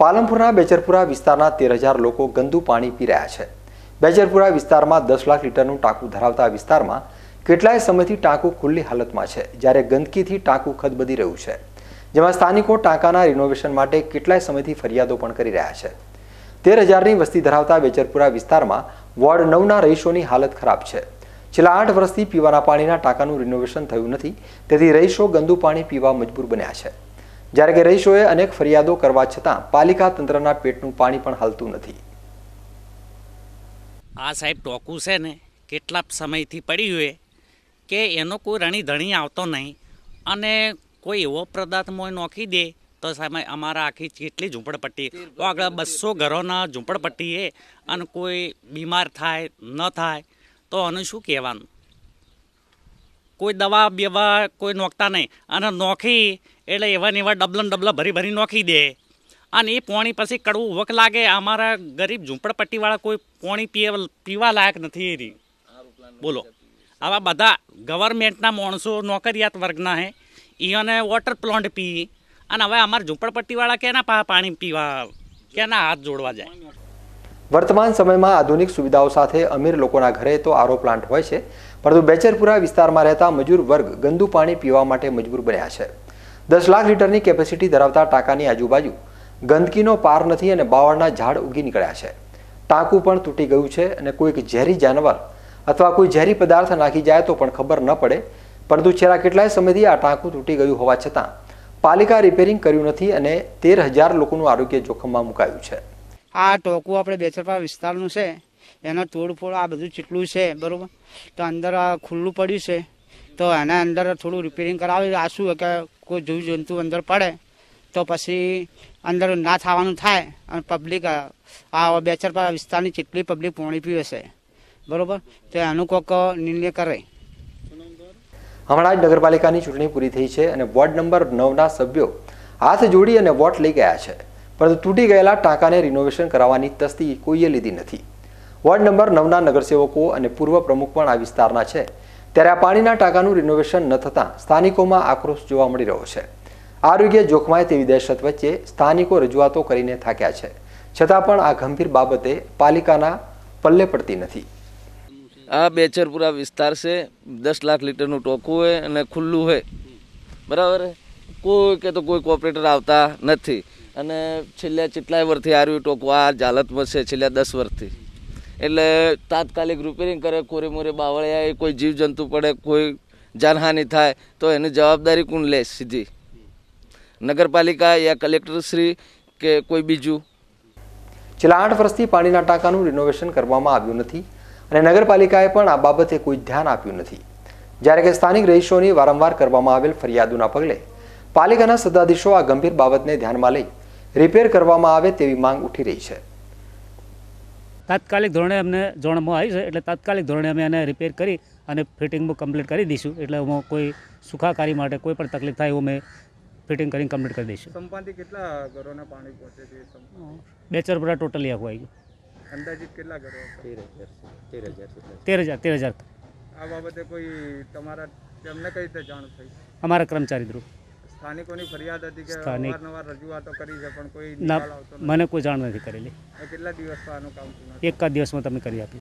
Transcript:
પાલનપુરના બેચરપુરા વિસ્તારના તેર હજાર લોકો ગંદુ પાણી પી રહ્યા છે બેચરપુરા વિસ્તારમાં દસ લાખ લીટરનું ટાંકું ધરાવતા વિસ્તારમાં કેટલાય સમયથી ટાંકું ખુલ્લી હાલતમાં છે જ્યારે ગંદકીથી ટાંકું ખદબદી રહ્યું છે જેમાં સ્થાનિકો ટાંકાના રિનોવેશન માટે કેટલાય સમયથી ફરિયાદો પણ કરી રહ્યા છે તેર હજારની વસ્તી ધરાવતા બેચરપુરા વિસ્તારમાં વોર્ડ નવના રહીશોની હાલત ખરાબ છે છેલ્લા આઠ વર્ષથી પીવાના પાણીના ટાંકાનું રિનોવેશન થયું નથી તેથી રહીશો ગંદુ પાણી પીવા મજબૂર બન્યા છે જ્યારે કે રહીશોએ અનેક ફરિયાદો કરવા છતાં પાલિકા તંત્રના પેટનું પાણી પણ હાલતું નથી આ સાહેબ ટોકું છે ને કેટલા સમયથી પડી હોય કે એનો કોઈ રણી ધણી આવતો નહીં અને કોઈ એવો પદાર્થ મોય નોખી દે તો સામે અમારા આખી કેટલી ઝૂંપડપટ્ટી તો આગળ બસો ઘરોના ઝૂંપડપટ્ટીએ અને કોઈ બીમાર થાય ન થાય તો આનું શું કહેવાનું કોઈ દવા બેવા કોઈ નોખતા નહીં અને નોખી એટલે એવા ને એવા ડબલન ડબલા ભરી ભરી નોખી દે અને એ પોણી પછી કડવું વખ લાગે અમારા ગરીબ ઝૂંપડપટ્ટીવાળા કોઈ પોણી પીવા પીવા લાયક નથી એની બોલો આવા બધા ગવર્મેન્ટના માણસો નોકરિયાત વર્ગના હે એને વોટર પ્લોન્ટ પી અને હવે અમારા ઝૂંપડપટ્ટીવાળા કેના પાણી પીવા કેના હાથ જોડવા જાય વર્તમાન સમયમાં આધુનિક સુવિધાઓ સાથે અમીર લોકોના ઘરે તો આરો પ્લાન્ટ હોય છે પરંતુ બેચરપુરા વિસ્તારમાં રહેતા મજૂર વર્ગ ગંદુ પાણી પીવા માટે મજબૂર બન્યા છે દસ લાખ લીટરની કેપેસિટી ધરાવતા ટાંકાની આજુબાજુ ગંદકીનો પાર નથી અને બાવળના ઝાડ ઉગી નીકળ્યા છે ટાંકું પણ તૂટી ગયું છે અને કોઈક ઝેરી જાનવર અથવા કોઈ ઝેરી પદાર્થ નાખી જાય તો પણ ખબર ન પડે પરંતુ છેલ્લા કેટલાય સમયથી આ ટાંકું તૂટી ગયું હોવા છતાં પાલિકા રિપેરિંગ કર્યું નથી અને તેર હજાર લોકોનું આરોગ્ય જોખમમાં મુકાયું છે આ ટોકું આપણે બે બેચરપા વિસ્તારનું છે એનો તોડફોડ આ બધું ચીટલું છે બરાબર તો અંદર આ ખુલ્લું પડ્યું છે તો એના અંદર થોડું રિપેરિંગ કરાવી આશું શું કે કોઈ જીવ જંતુ અંદર પડે તો પછી અંદર ના થવાનું થાય અને પબ્લિક આ બે બેચરપા વિસ્તારની ચીટલી પબ્લિક પોણી પીવે છે બરાબર તો એનું કોઈક નિર્ણય કરે હમણાં જ નગરપાલિકાની ચૂંટણી પૂરી થઈ છે અને વોર્ડ નંબર નવના સભ્યો હાથ જોડી અને વોટ લઈ ગયા છે પરંતુ તૂટી ગયેલા ટાંકાને રિનોવેશન કરાવવાની તસ્દી કોઈએ લીધી નથી વોર્ડ નંબર નવના નગરસેવકો અને પૂર્વ પ્રમુખ પણ આ વિસ્તારના છે ત્યારે આ પાણીના ટાંકાનું રિનોવેશન ન થતાં સ્થાનિકોમાં આક્રોશ જોવા મળી રહ્યો છે આરોગ્ય જોખમાય તેવી દહેશત વચ્ચે સ્થાનિકો રજૂઆતો કરીને થાક્યા છે છતાં પણ આ ગંભીર બાબતે પાલિકાના પલ્લે પડતી નથી આ બેચરપુરા વિસ્તાર છે દસ લાખ લીટરનું ટોકું હોય અને ખુલ્લું હોય બરાબર કોઈ કે તો કોઈ કોઓપરેટર આવતા નથી અને છેલ્લા કેટલાય વર્ષથી આવ્યું ટોકો આ જ હાલતમાં છે છેલ્લા દસ વર્ષથી એટલે તાત્કાલિક રિપેરિંગ કરે કોરે મોરે બાવળિયા કોઈ જીવજંતુ પડે કોઈ જાનહાનિ થાય તો એની જવાબદારી કોણ લે સીધી નગરપાલિકા યા કલેક્ટરશ્રી કે કોઈ બીજું છેલ્લા આઠ વર્ષથી પાણીના ટાંકાનું રિનોવેશન કરવામાં આવ્યું નથી અને નગરપાલિકાએ પણ આ બાબતે કોઈ ધ્યાન આપ્યું નથી જ્યારે કે સ્થાનિક રહીશોની વારંવાર કરવામાં આવેલ ફરિયાદોના પગલે પાલિકાના સત્તાધીશો આ ગંભીર બાબતને ધ્યાનમાં લઈ રિપેર કરવામાં આવે તેવી માંગ ઉઠી રહી છે તાત્કાલિક ધોરણે અમને જોણમાં આવી છે એટલે તાત્કાલિક ધોરણે અમે એને રિપેર કરી અને ફિટિંગમાં કમ્પ્લીટ કરી દઈશું એટલે અમે કોઈ સુખાકારી માટે કોઈ પણ તકલીફ થાય એવું અમે ફિટિંગ કરીને કમ્પ્લીટ કરી દઈશું સંપાથી કેટલા ઘરોને પાણી પહોંચે બે ચાર બધા ટોટલી આખું આવી ગયું અંદાજિત કેટલા ઘરો તેર હજાર તેર હજાર તેર હજાર આ બાબતે કોઈ તમારા તેમને કઈ રીતે જાણ થઈ અમારા કર્મચારી દ્રુપ સ્થાનિકોની ફરિયાદ હતી કે સ્થાનિક અવારનવાર રજૂઆતો કરી છે પણ કોઈ મને કોઈ જાણ નથી કરેલી કેટલા દિવસમાં આનું કામ પૂર્ણ એક દિવસમાં તમે કરી આપી